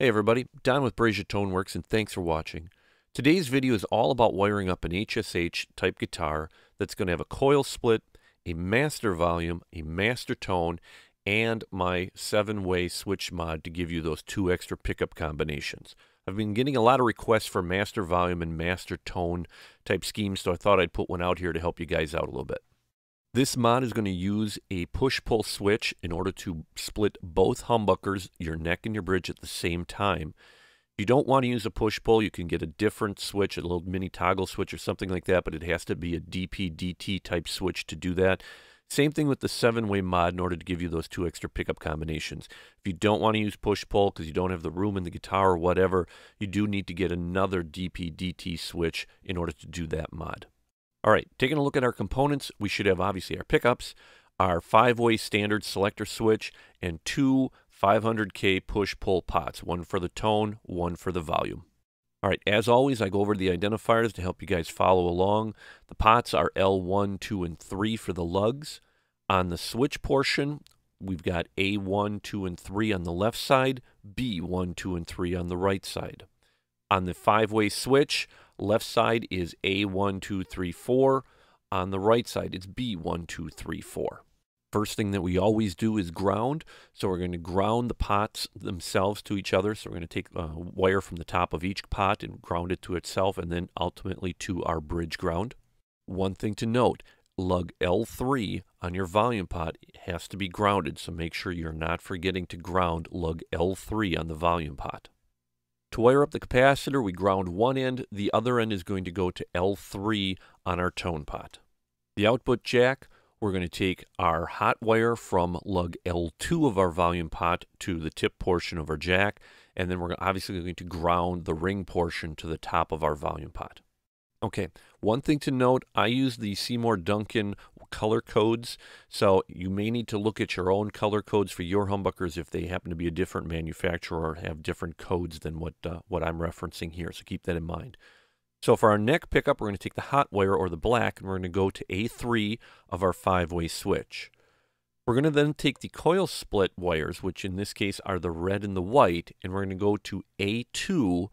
Hey everybody, Don with Brazia Toneworks and thanks for watching. Today's video is all about wiring up an HSH type guitar that's going to have a coil split, a master volume, a master tone, and my seven-way switch mod to give you those two extra pickup combinations. I've been getting a lot of requests for master volume and master tone type schemes, so I thought I'd put one out here to help you guys out a little bit. This mod is going to use a push-pull switch in order to split both humbuckers, your neck and your bridge, at the same time. If you don't want to use a push-pull, you can get a different switch, a little mini toggle switch or something like that, but it has to be a DP-DT type switch to do that. Same thing with the seven-way mod in order to give you those two extra pickup combinations. If you don't want to use push-pull because you don't have the room in the guitar or whatever, you do need to get another DP-DT switch in order to do that mod. All right, taking a look at our components, we should have obviously our pickups, our five-way standard selector switch, and two 500K push-pull pots, one for the tone, one for the volume. All right, as always, I go over the identifiers to help you guys follow along. The pots are L1, 2, and 3 for the lugs. On the switch portion, we've got A1, 2, and 3 on the left side, B1, 2, and 3 on the right side. On the five-way switch, Left side is A1234. On the right side, it's B1234. First thing that we always do is ground. So we're going to ground the pots themselves to each other. So we're going to take a wire from the top of each pot and ground it to itself and then ultimately to our bridge ground. One thing to note, lug L3 on your volume pot has to be grounded. So make sure you're not forgetting to ground lug L3 on the volume pot. To wire up the capacitor, we ground one end, the other end is going to go to L3 on our tone pot. The output jack, we're going to take our hot wire from lug L2 of our volume pot to the tip portion of our jack, and then we're obviously going to ground the ring portion to the top of our volume pot. Okay, one thing to note, I use the Seymour Duncan color codes. So you may need to look at your own color codes for your humbuckers if they happen to be a different manufacturer or have different codes than what, uh, what I'm referencing here. So keep that in mind. So for our neck pickup, we're going to take the hot wire or the black, and we're going to go to A3 of our five-way switch. We're going to then take the coil split wires, which in this case are the red and the white, and we're going to go to A2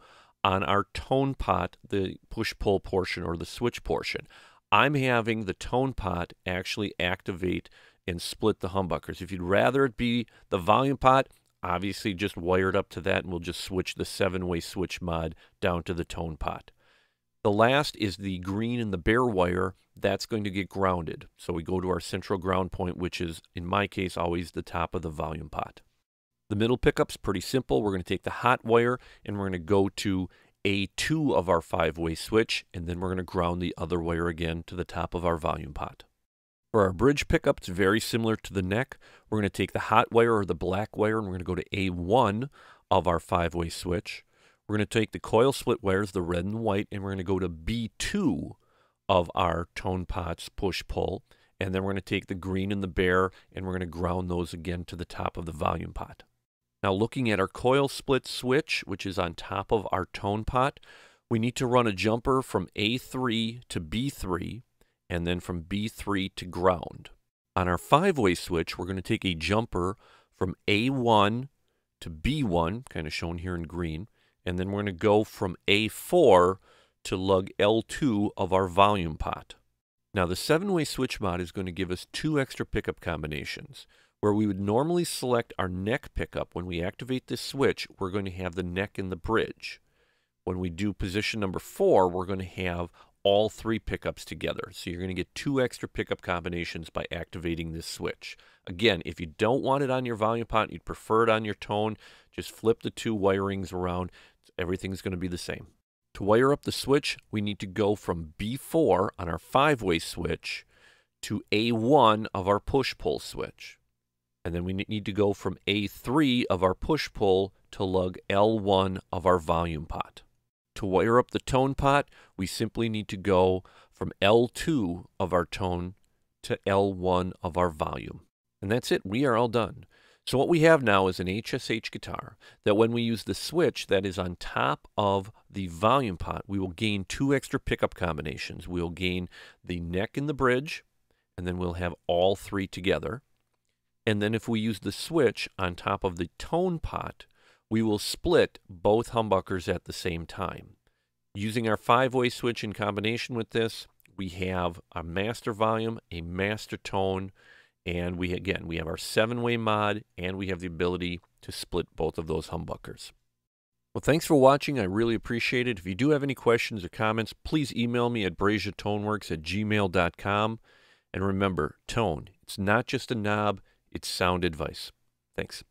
on our tone pot, the push-pull portion or the switch portion. I'm having the tone pot actually activate and split the humbuckers. If you'd rather it be the volume pot, obviously just wire it up to that and we'll just switch the seven-way switch mod down to the tone pot. The last is the green and the bare wire. That's going to get grounded. So we go to our central ground point, which is, in my case, always the top of the volume pot. The middle pickup's pretty simple. We're going to take the hot wire and we're going to go to a2 of our five-way switch, and then we're going to ground the other wire again to the top of our volume pot. For our bridge pickup, it's very similar to the neck. We're going to take the hot wire or the black wire, and we're going to go to A1 of our five-way switch. We're going to take the coil split wires, the red and white, and we're going to go to B2 of our tone pots push-pull. And then we're going to take the green and the bare, and we're going to ground those again to the top of the volume pot. Now looking at our coil split switch, which is on top of our tone pot, we need to run a jumper from A3 to B3 and then from B3 to ground. On our five-way switch, we're going to take a jumper from A1 to B1, kind of shown here in green, and then we're going to go from A4 to lug L2 of our volume pot. Now the seven-way switch mod is going to give us two extra pickup combinations. Where we would normally select our neck pickup, when we activate this switch, we're going to have the neck in the bridge. When we do position number four, we're going to have all three pickups together. So you're going to get two extra pickup combinations by activating this switch. Again, if you don't want it on your volume pot, you'd prefer it on your tone, just flip the two wirings around. Everything's going to be the same. To wire up the switch, we need to go from B4 on our five-way switch to A1 of our push-pull switch. And then we need to go from A3 of our push pull to lug L1 of our volume pot. To wire up the tone pot, we simply need to go from L2 of our tone to L1 of our volume. And that's it, we are all done. So what we have now is an HSH guitar that when we use the switch that is on top of the volume pot, we will gain two extra pickup combinations. We'll gain the neck and the bridge, and then we'll have all three together. And then if we use the switch on top of the tone pot, we will split both humbuckers at the same time. Using our five-way switch in combination with this, we have a master volume, a master tone, and we again, we have our seven-way mod, and we have the ability to split both of those humbuckers. Well, thanks for watching. I really appreciate it. If you do have any questions or comments, please email me at brasiatoneworks at gmail.com. And remember, tone, it's not just a knob, it's sound advice. Thanks.